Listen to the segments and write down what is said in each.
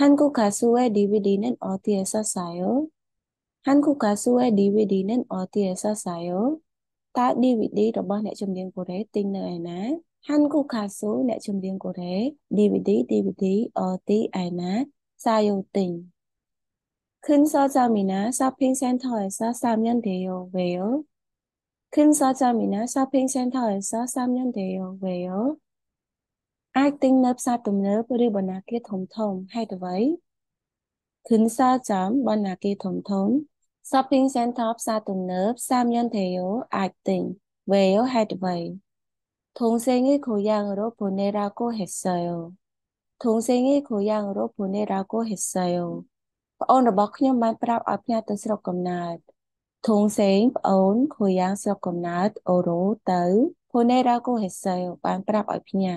한국가수의 DVD 는어디에서사 요? 한국가수의 DVD 는어디에서사 요? តើ DVD របស់អ្នកចម្រៀងកូរ៉េទិញនៅឯណា한국가수អ្នកចម្រៀងកូរ៉េ DVD DVD អទីឯណាសាយោទិញ Khinh 서점이나쇼핑센터에서사면돼 요. 왜 요? 큰서점이나쇼핑센터에서사면돼 요. 왜 요? អាចទិញនៅផ្សារទំនើបឬបណ្ណាគារធំៗហេតុអ្វី Consultant បណ្ណាគារធំៗ shopping center ផ្សារទំនើបសាមយន្តយោអាចទិញ Well ហេតុអ្វីធងសេងីខូយ៉ាងរោពូនេរាកូហេសាយោធងសេងីខូយ៉ាងរោពូនេរាកូហេសាយោប្អូនរបស់ខ្ញុំបានប្រាប់ឲ្យផ្ញើទៅស្រុកកំណើតធងសេងប្អូនខូយ៉ាងស្រុកកំណើតអូរ៉ូទៅពូនេរាកូហេសាយោបានប្រាប់ឲ្យផ្ញើ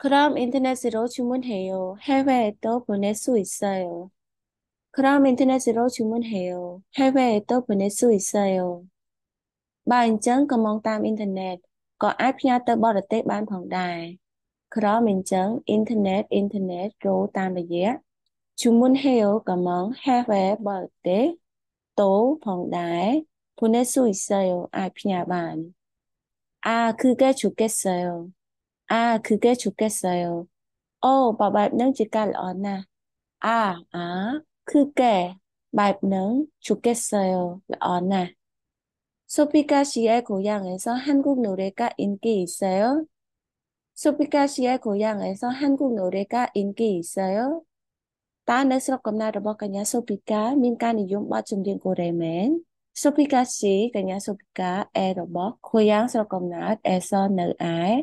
그럼인터넷으로주문해 요. 해외에도보낼수있어 요. 그럼인터넷으로주문해 요. 해외에도보낼수있어 요. បើអញ្ចឹងក៏មកតាមអ៊ីនធឺណិតក៏អាចផ្ញើទៅបរទេសបានផងដែរក្រមអញ្ចឹងអ៊ីនធឺណិតអ៊ីនធឺណិតចូលតាមរយៈជំនុន Heo ក៏មក Hardware បរទេសទៅផងដែរពួកនេះសុយសើអាចផ្ញើបានអាគឺគេជូកេសើ 아, 그게 좋겠어요. 어, bà bạp nướng chỉ cần ổn à. 아, 아, 그게 맑는 좋겠어요. 언아. 소피카 씨의 고향에서 한국 노래가 인기 있어요? 소피카 씨의 고향에서 한국 노래가 인기 있어요? Ta nơi sự cầm nàoរបស់កញ្ញាសូភីកាមានការនិយមបទចម្រៀងកូរ៉េមែនសូភីកាស៊ីកញ្ញាសូភីកាអេរបស់ខូយ៉ាងស្រកំណាតអេសនៅឯ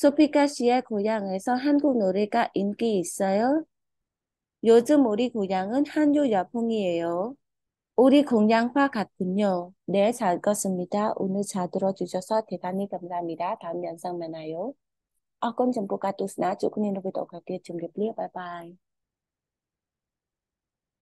소피카 씨의 고향에서 한국 노래가 인기 있어요? 요즘 우리 고향은 한류 여풍이에요 우리 공양화 같군요. 네, 잘읽습니다 오늘 잘 들어주셔서 대단히 감사합니다. 다음 영상 만나요. 아, 건 정보가 또나 조금이라도 더 갈게 준비, 바이바이.